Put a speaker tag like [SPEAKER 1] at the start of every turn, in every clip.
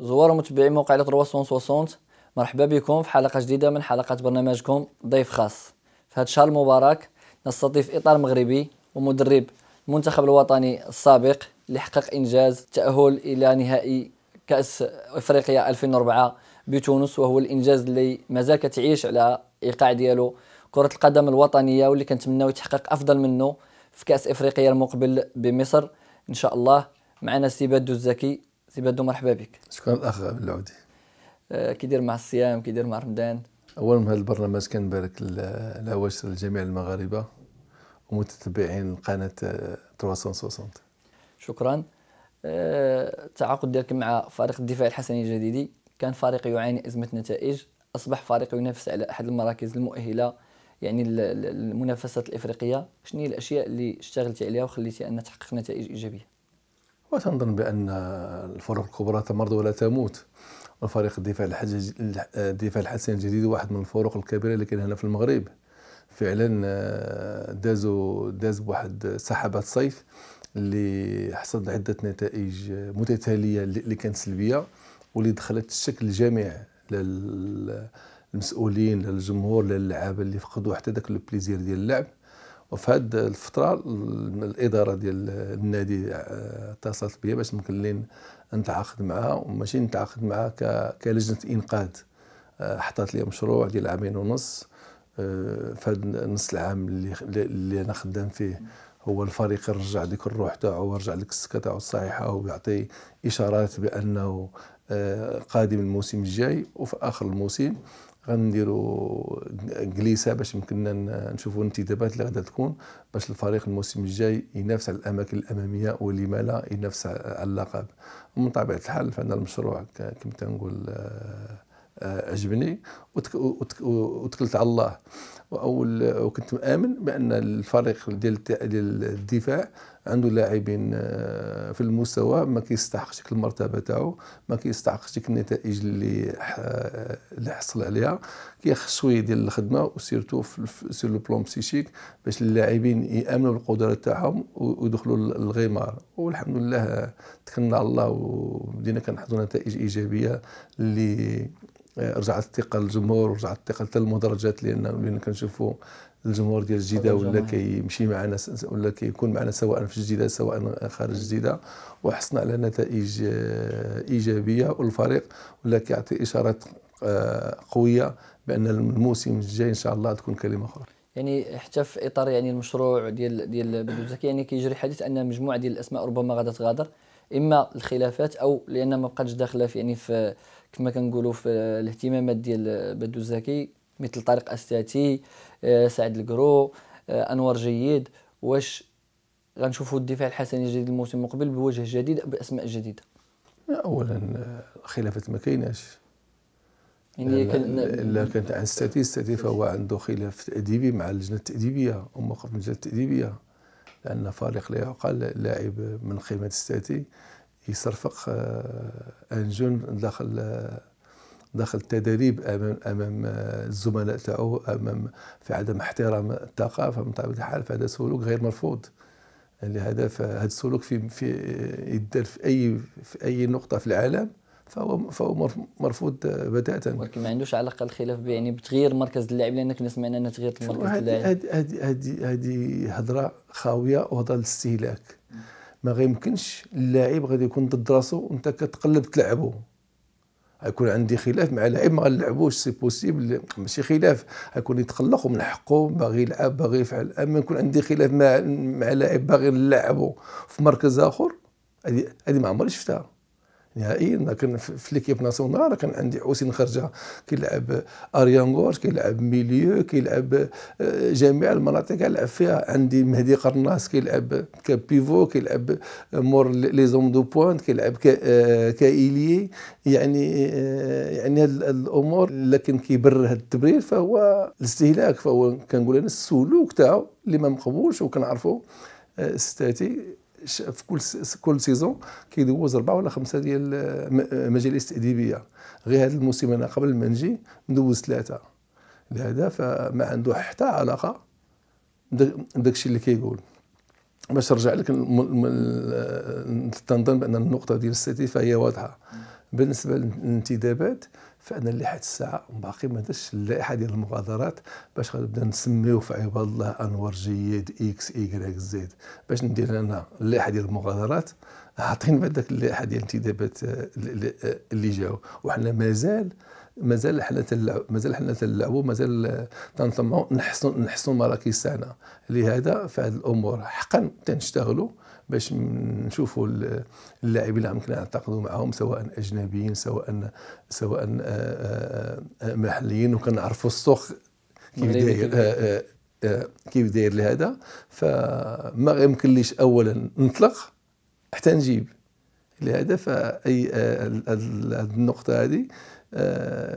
[SPEAKER 1] زوار متابعي موقع 360 مرحبا بكم في حلقة جديدة من حلقات برنامجكم ضيف خاص في هذا الشهر المبارك نستضيف إطار مغربي ومدرب المنتخب الوطني السابق اللي حقق إنجاز تأهل إلى نهائي كأس إفريقيا 2004 بتونس وهو الانجاز اللي مازال كتعيش على ايقاع ديالو كره القدم الوطنيه واللي كنتمناو يتحقق افضل منه في كاس افريقيا المقبل بمصر ان شاء الله معنا سي بادو الزكي سي بادو مرحبا بك شكرا الاخ العودي آه، كيدير مع الصيام كيدير مع رمضان
[SPEAKER 2] اولا من هذا البرنامج كنبارك الاواجر لجميع المغاربه ومتتبعين القناه 360 آه،
[SPEAKER 1] شكرا آه، التعاقد ديالك مع فريق الدفاع الحسني الجديدي كان فريق يعاني أزمة نتائج أصبح فريق ينافس على أحد المراكز المؤهلة يعني المنافسات الإفريقية شنو هي الأشياء اللي اشتغلتي عليها وخليتي أن تحقق نتائج إيجابية
[SPEAKER 2] وتنظن بأن الفرق الكبرى تمرض ولا تموت وفريق الدفاع الحج الدفاع الحسن الجديد واحد من الفرق الكبيره اللي كاين هنا في المغرب فعلا آه، دازو داز بواحد سحابه صيف اللي حصد عده نتائج متتاليه اللي كانت سلبيه واللي دخلت الشك الجميع للمسؤولين للجمهور للعابه اللي فقدوا حتى داك لو بليزير ديال اللعب وفي هذه الفتره الاداره ديال النادي آه، اتصلت بيا باش مكلين نتعاقد معها وماشي نتعاقد معها كلجنه انقاذ آه، حطات لي مشروع ديال عامين ونص آه، في هذا النص العام اللي اللي انا خدام فيه هو الفريق يرجع لك الروح تاعو ويرجع لك السكه تاعو الصحيحه ويعطي اشارات بانه آه، قادم الموسم الجاي وفي اخر الموسم غنديروا جليسه باش يمكننا نشوفوا الانتدابات اللي غادا تكون باش الفريق الموسم الجاي ينافس على الاماكن الاماميه ولما لا ينافس على اللقب ومن طبيعه الحال فان المشروع كما تنقول آه، عجبني آه، وتكلت على الله واول وكنت مآمن بان الفريق ديال ديال الدفاع عنده لاعبين آه، في المستوى ما كيستحقش ديك المرتبه تاعو ما كيستحقش ديك النتائج اللي اللي حصل عليها كيخص شويه ديال الخدمه وسيرتو سير لو بلون بسيشيك باش اللاعبين يامنوا بالقدرات تاعهم ويدخلوا الغمار والحمد لله تكلنا على الله وبدينا كنحضروا نتائج ايجابيه اللي رجعت الثقه للجمهور ورجعت الثقه حتى للمدرجات لان ولينا كنشوفوا الجمهور ديال الجيده ولا كيمشي معنا ولا كيكون معنا سواء في الجيده سواء خارج الجيده وحصلنا على نتائج آه، ايجابيه والفريق ولا كيعطي اشارات آه، قويه بان الموسم الجاي ان شاء الله تكون كلمه اخرى
[SPEAKER 1] يعني حتى في اطار يعني المشروع ديال ديال بدوزك الزكي يعني كيجري حديث ان مجموعه ديال الاسماء ربما غادا تغادر اما الخلافات او لان ما بقاتش داخله في يعني في كما كنقولوا في الاهتمامات ديال بدو الزكي مثل طارق استاتي آه، سعد القرو آه، انور جيد واش غنشوفوا الدفاع الحسني الجديد الموسم المقبل بوجه جديد باسماء جديده
[SPEAKER 2] اولا آه، الخلافات ما كايناش يعني كان لا كانت عن ستاتي ستاتي فهو عنده خلاف تاديبي مع اللجنه التاديبيه وموقف اللجنه التاديبيه لان فريق لا يعقل لاعب من قيمه ستاتي يصرفق آه، انجون داخل آه، داخل التدريب امام امام آه، الزملاء تاعو امام في عدم احترام الطاقه فمن طبيعه الحال فهذا سلوك غير مرفوض لهذا فهذا السلوك في في يدار في اي في اي نقطه في العالم فهو فهو مرفوض بتاتا ولكن
[SPEAKER 1] ما عندوش علاقه الخلاف يعني بتغيير مركز اللاعب لانك سمعنا ان تغيير مركز اللاعب
[SPEAKER 2] هذه هذه هذه هضره خاويه وهضره للاستهلاك ما غيمكنش اللاعب غادي يكون ضد راسو وانت كتقلب تلعبه غيكون عندي خلاف مع لاعب ما غنلعبوش سي بوسيبل ماشي خلاف غيكون يتقلق ومن حقه باغي يلعب باغي يفعل اما يكون عندي خلاف مع مع لاعب باغي نلعبه في مركز اخر هذه هذه ما عمري شفتها نهائي كان في ليكيب ناسيونال كان عندي حسين خرجه كيلعب اريان اريانغور كيلعب ميليو كيلعب آه، جميع المناطق كيلعب فيها عندي مهدي قرناس كيلعب كبيفو كيلعب مور لي زوم دو بوينت كيلعب آه، كايلي يعني آه، يعني هاد الامور لكن كيبرر هاد التبرير فهو الاستهلاك فهو كنقول انا السلوك تاعو اللي ما مقبولش وكنعرفو ستاتي في كل كل سيزون كيدوز اربعه ولا خمسه ديال آه، آه، مجالس تاديبيه غير هذا الموسم انا قبل ما نجي ندوز ثلاثه لهذا فما عنده حتى علاقه داكشي اللي كيقول باش نرجع لك آه، تنظن بان النقطه ديال السيتي فهي واضحه بالنسبه للانتدابات فانا لحد الساعه باقي ما درتش اللائحه ديال المغادرات باش غنبدا نسميو في عباد الله انور جيد اكس ايكغيك زيد باش ندير انا اللائحه ديال المغادرات عاطين بعد داك اللائحه ديال الانتدابات اللي جاو وحنا مازال مازال حنا تنلعب مازال حنا تنلعبوا مازال تنطمعوا نحسنوا نحسنوا مراكز تاعنا لهذا في هذه الامور حقا تنشتغلوا باش نشوفوا اللاعبين اللي ممكن نعتقدوا معاهم سواء اجنبيين سواء سواء آه، آه، آه، محليين وكنعرفوا السوق كيف داير كيف داير لهذا فما يمكنليش اولا نطلق حتى نجيب لهذا فاي النقطه هذه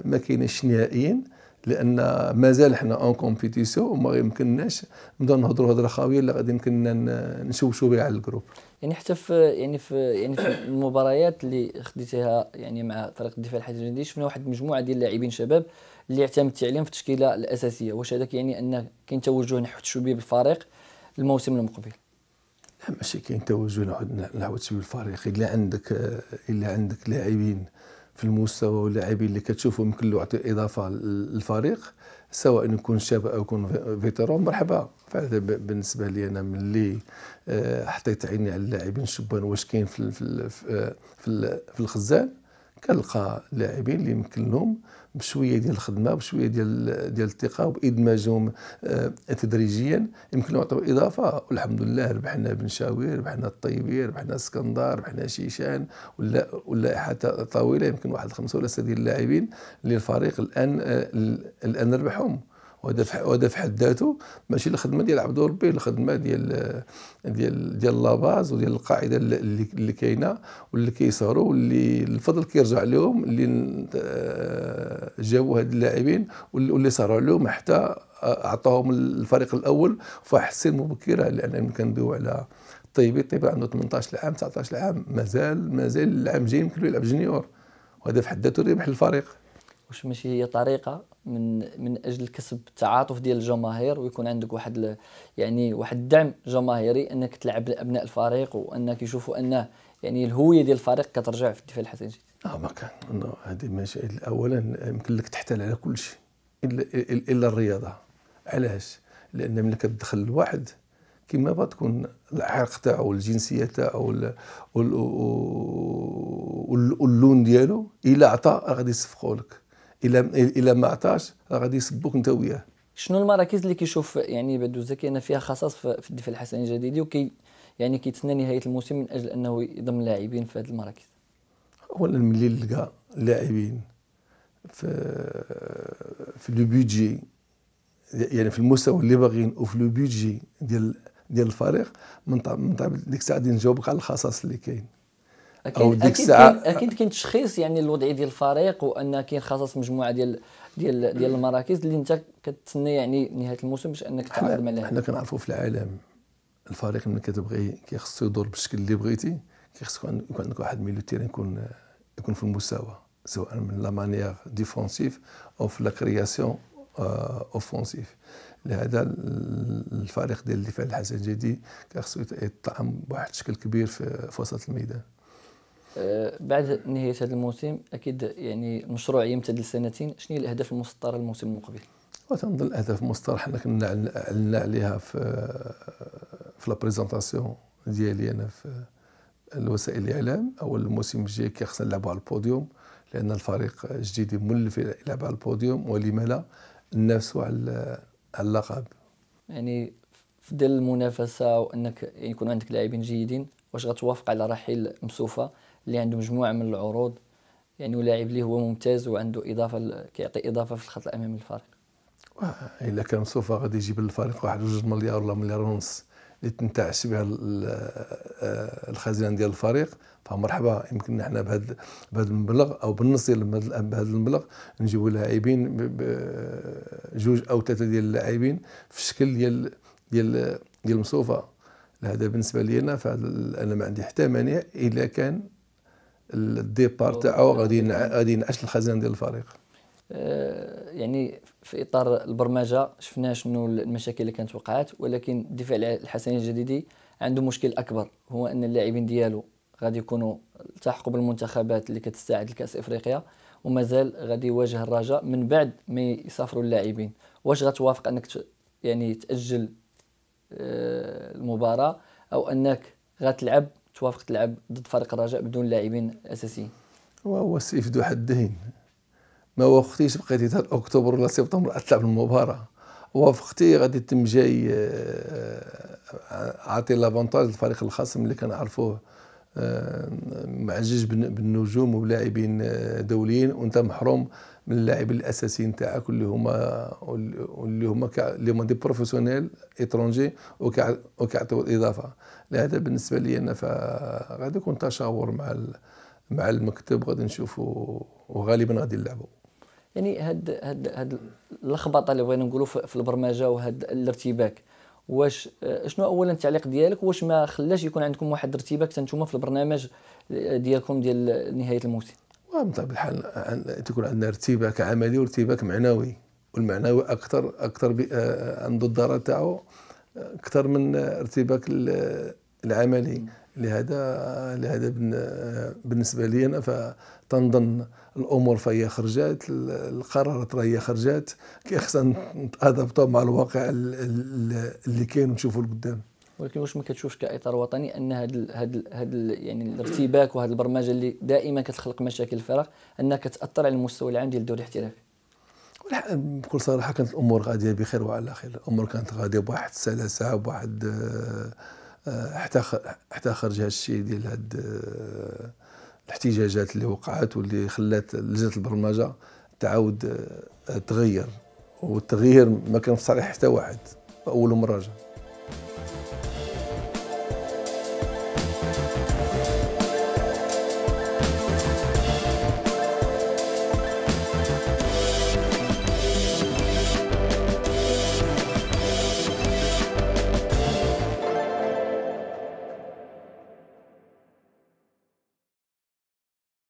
[SPEAKER 2] ما كاينش نهائيا لان مازال حنا اون كومبيتيسيون وما يمكنناش نبداو نهضروا هضره خاويه اللي غادي يمكننا نشوشوا بها على الجروب
[SPEAKER 1] يعني حتى في يعني في يعني في المباريات اللي خديتيها يعني مع فريق الدفاع الحديث الجندي شفنا واحد المجموعه ديال اللاعبين شباب اللي اعتمدتي عليهم في التشكيله الاساسيه واش هذاك يعني ان كاين توجه نحو تشبيب بالفريق الموسم
[SPEAKER 2] المقبل لا ماشي كاين توجه نحو تشبيب الفريق الا عندك الا عندك لاعبين في المستوى واللاعبين اللي كتشوفوا يمكن له يعطي اضافه للفريق سواء يكون شاب او يكون فيترون مرحبا فهذا بالنسبه لي انا ملي آه، حطيت عيني على اللاعبين شبان واش كاين في في آه، في الخزان كنلقى لاعبين اللي يمكن لهم بشويه ديال الخدمه بشويه ديال ديال الثقه وبادماجهم آه، تدريجيا يمكن لهم اضافه والحمد لله ربحنا بن شاوي ربحنا الطيبي ربحنا اسكندر ربحنا شيشان ولا حتى طويله يمكن واحد خمسه ولا سته ديال اللاعبين اللي الفريق الان آه، الان ربحهم وهذا في وهذا في حد ذاته ماشي الخدمه ديال عبد ربي الخدمه ديال ديال ديال لاباز وديال القاعده اللي اللي كاينه واللي كيسهروا واللي الفضل كيرجع لهم اللي آه، جابوا هاد اللاعبين واللي صهروا عليهم حتى آه، عطاهم الفريق الاول فحسين مبكرة لان كندويو على طيبي طيبي عنده 18 عام 19 عام مازال مازال العام الجاي يمكن يلعب جونيور وهذا في حد ذاته ربح الفريق
[SPEAKER 1] واش ماشي هي طريقه من من اجل كسب التعاطف ديال الجماهير ويكون عندك واحد ل... يعني واحد الدعم جماهيري انك تلعب لابناء الفريق وانك يشوفوا انه يعني الهويه ديال الفريق كترجع في الدفاع الحسنجي
[SPEAKER 2] اه ما كان هذه ماشي اولا يمكن لك تحتال على كل شيء الا الا الرياضه علاش لان ملي كتدخل الواحد كما تكون العرق تاعو والجنسيه تاعو واللون ديالو الا عطى غادي يصفقوا لك الا الا ما عطاش راه غادي يسبوك انت وياه
[SPEAKER 1] شنو المراكز اللي كيشوف يعني بدو الزكي ان فيها خصاص في الدفاع الحسني الجديدي وكي يعني كيتسنى نهايه الموسم من اجل انه يضم لاعبين في هذه المراكز
[SPEAKER 2] اولا ملي لقى لاعبين في في لو بيدجي يعني في المستوى اللي باغين وفي لو بيدجي ديال ديال الفريق من طاب ديك الساعه غادي نجاوبك على الخصاص اللي كاين اكيد او ديك الساعه اكيد
[SPEAKER 1] كاين تشخيص يعني الوضع ديال الفريق وان كاين خصص مجموعه ديال ديال ديال المراكز اللي انت كتسنى يعني نهايه الموسم باش انك تعرض عليها حنا كنعرفوا
[SPEAKER 2] في العالم الفريق ملي كتبغي كيخصو يدور بالشكل اللي بغيتي كيخصك يكون عندك واحد ميلو تيران يكون يكون في المساواة سواء من لا مانيير ديفونسيف او في لا كرياسيون اوفونسيف لهذا الفريق ديال الدفاع الحسن الجدي كيخصو يتطعم بواحد الشكل كبير في وسط الميدان
[SPEAKER 1] آه، بعد نهايه هذا الموسم اكيد يعني المشروع يمتد لسنتين شنو هي الاهداف المسطره الموسم المقبل؟
[SPEAKER 2] وتنظن الاهداف المسطره حنا كنا علنا عليها في في لا ديالي انا في الوسائل الاعلام اول الموسم الجاي كيخصنا نلعبوا على البوديوم لان الفريق الجديد مولف يلعب على البوديوم ولما لا ننافسوا على على اللقب
[SPEAKER 1] يعني في ظل المنافسه وانك يكون عندك لاعبين جيدين واش غتوافق على رحيل مسوفه اللي عنده مجموعه من العروض يعني لاعب اللي هو ممتاز وعنده اضافه كيعطي اضافه في الخط الامامي
[SPEAKER 2] للفريق آه، الا كان سوف غادي يجيب للفريق واحد جوج مليار ولا مليار ونص اللي تنتعش بها آه، الخزينه ديال الفريق فمرحبا يمكن حنا بهذا بهذا المبلغ او بالنص ديال بهذا المبلغ نجيبوا لاعبين جوج او ثلاثه ديال اللاعبين في الشكل ديال ديال ديال مصوفه هذا بالنسبه انا فانا ما عندي حتى مانع الا كان الديبار تاعو غادي يعني غادي ينعش الخزان ديال الفريق
[SPEAKER 1] آه، يعني في اطار البرمجه شفنا شنو المشاكل اللي كانت وقعت ولكن الدفاع الحسني الجديدي عنده مشكل اكبر هو ان اللاعبين ديالو غادي يكونوا التحقوا بالمنتخبات اللي كتستعد لكاس افريقيا ومازال غادي يواجه الرجاء من بعد ما يسافروا اللاعبين واش غتوافق انك يعني تاجل آه، المباراه او انك غتلعب توافق تلعب ضد فريق الرجاء بدون لاعبين
[SPEAKER 2] اساسيين هو سيف ذو حدين ما وافقتيش بقيتي حتى اكتوبر ولا سبتمبر تلعب المباراه وافقتي غادي تم جاي آه، آه، عاطي لافونتاج للفريق الخصم اللي كنعرفوه آه، معجج بالنجوم ولاعبين دوليين وانت محروم من اللاعبين الاساسيين تاعك اللي هما اللي هما اللي هما دي بروفيسيونيل اترونجي وكيعطيو الاضافه لهذا بالنسبه لي انا فغادي يكون تشاور مع مع المكتب غادي نشوفوا وغالبا غادي نلعبوا
[SPEAKER 1] يعني هاد هاد هاد اللخبطه اللي بغينا نقولوا في البرمجه وهاد الارتباك واش شنو اولا التعليق ديالك واش ما خلاش يكون عندكم واحد الارتباك حتى نتوما في البرنامج ديالكم ديال نهايه الموسم
[SPEAKER 2] بطبيعه طيب، الحال أن تكون عندنا ارتباك عملي وارتباك معنوي والمعنوي أكثر أكثر آه، عنده الضرر تاعو أكثر من ارتباك العملي لهذا لهذا بالنسبه لي انا فتنظن الامور فهي خرجات القرارات راهي خرجات كي خصنا مع الواقع اللي كاين ونشوفوا لقدام
[SPEAKER 1] ولكن واش ما كتشوفش كاطار وطني ان الـ هاد الـ يعني الارتباك وهذه البرمجه اللي دائما كتخلق مشاكل الفرق انها كتاثر على المستوى العام ديال الدوري الاحترافي
[SPEAKER 2] بكل صراحه كانت الامور غاديه بخير وعلى خير الامور كانت غاديه بواحد السلاسه بواحد آه، حتى حتى خرج هذا الشيء ديال هاد آه، الاحتجاجات اللي وقعت واللي خلات لجنه البرمجه تعاود آه، تغير والتغيير ما كان في صالح حتى واحد اول مره جا